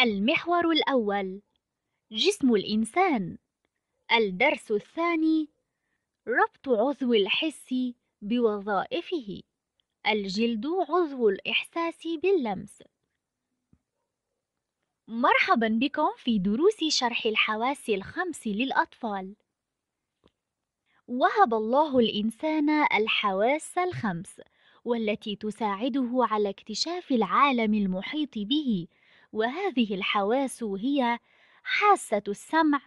المحور الأول جسم الإنسان الدرس الثاني ربط عضو الحس بوظائفه الجلد عضو الإحساس باللمس مرحبا بكم في دروس شرح الحواس الخمس للأطفال وهب الله الإنسان الحواس الخمس والتي تساعده على اكتشاف العالم المحيط به وهذه الحواس هي حاسة السمع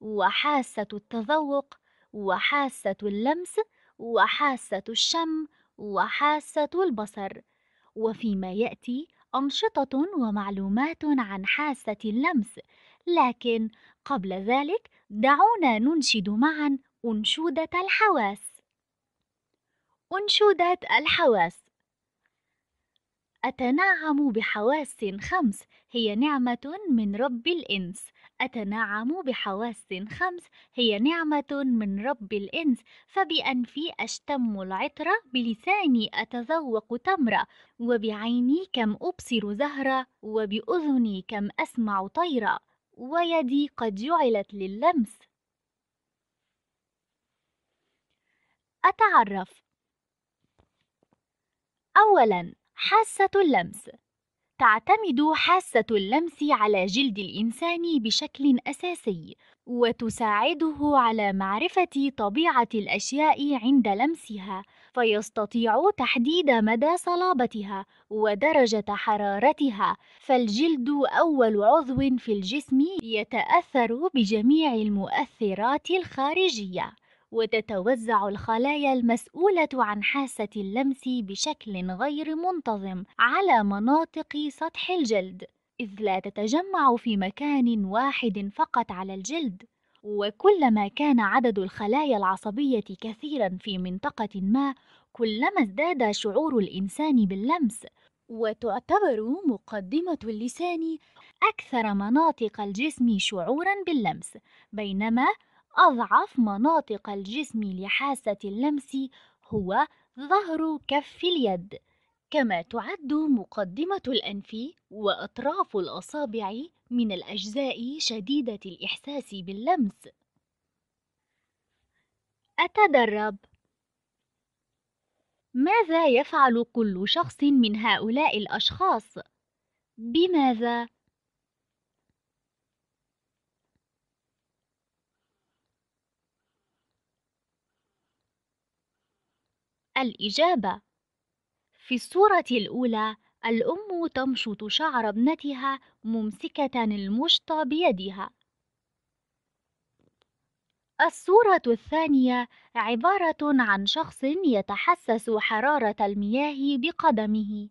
وحاسة التذوق وحاسة اللمس وحاسة الشم وحاسة البصر وفيما يأتي أنشطة ومعلومات عن حاسة اللمس لكن قبل ذلك دعونا ننشد معا أنشودة الحواس أنشودة الحواس أتنعم بحواس خمس هي نعمة من رب الإنس أتنعم بحواس خمس هي نعمة من رب الإنس فبأنفي أشتم العطر بلساني أتذوق تمرة وبعيني كم أبصر زهرة وبأذني كم أسمع طيرة ويدي قد جعلت لللمس أتعرف أولاً حاسة اللمس تعتمد حاسة اللمس على جلد الإنسان بشكل أساسي، وتساعده على معرفة طبيعة الأشياء عند لمسها، فيستطيع تحديد مدى صلابتها ودرجة حرارتها، فالجلد أول عضو في الجسم يتأثر بجميع المؤثرات الخارجية. وتتوزع الخلايا المسؤولة عن حاسة اللمس بشكل غير منتظم على مناطق سطح الجلد إذ لا تتجمع في مكان واحد فقط على الجلد وكلما كان عدد الخلايا العصبية كثيرا في منطقة ما كلما ازداد شعور الإنسان باللمس وتعتبر مقدمة اللسان أكثر مناطق الجسم شعورا باللمس بينما أضعف مناطق الجسم لحاسة اللمس هو ظهر كف اليد كما تعد مقدمة الأنف وأطراف الأصابع من الأجزاء شديدة الإحساس باللمس أتدرب ماذا يفعل كل شخص من هؤلاء الأشخاص؟ بماذا الإجابة في الصورة الأولى الأم تمشط شعر ابنتها ممسكة المشط بيدها الصورة الثانية عبارة عن شخص يتحسس حرارة المياه بقدمه.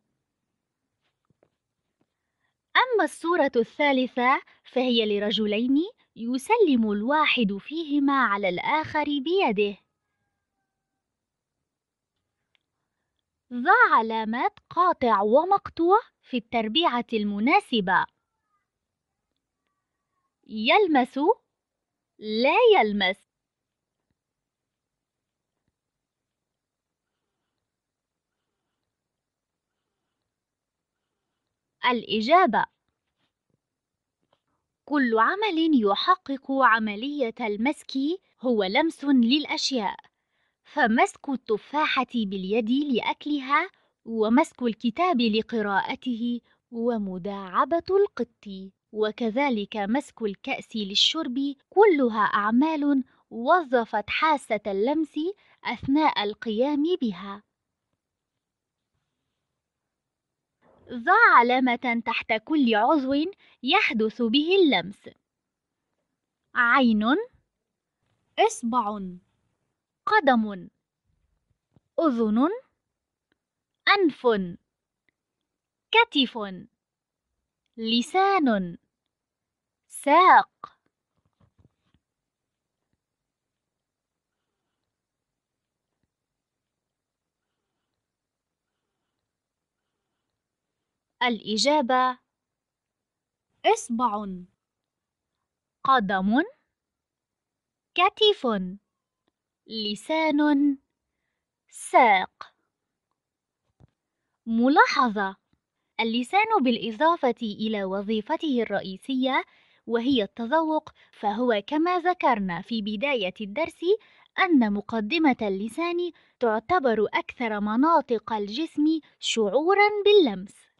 أما الصورة الثالثة فهي لرجلين يسلم الواحد فيهما على الآخر بيده. ضع علامات قاطع ومقطوع في التربيعة المناسبة يلمس لا يلمس الإجابة كل عمل يحقق عملية المسك هو لمس للأشياء فمسك التفاحة باليد لأكلها ومسك الكتاب لقراءته ومداعبة القط وكذلك مسك الكأس للشرب كلها أعمال وظفت حاسة اللمس أثناء القيام بها. ضع علامة تحت كل عضو يحدث به اللمس عين إصبع قدم أذن أنف كتف لسان ساق الإجابة إصبع قدم كتف لسان ساق ملاحظة اللسان بالإضافة إلى وظيفته الرئيسية وهي التذوق فهو كما ذكرنا في بداية الدرس أن مقدمة اللسان تعتبر أكثر مناطق الجسم شعورًا باللمس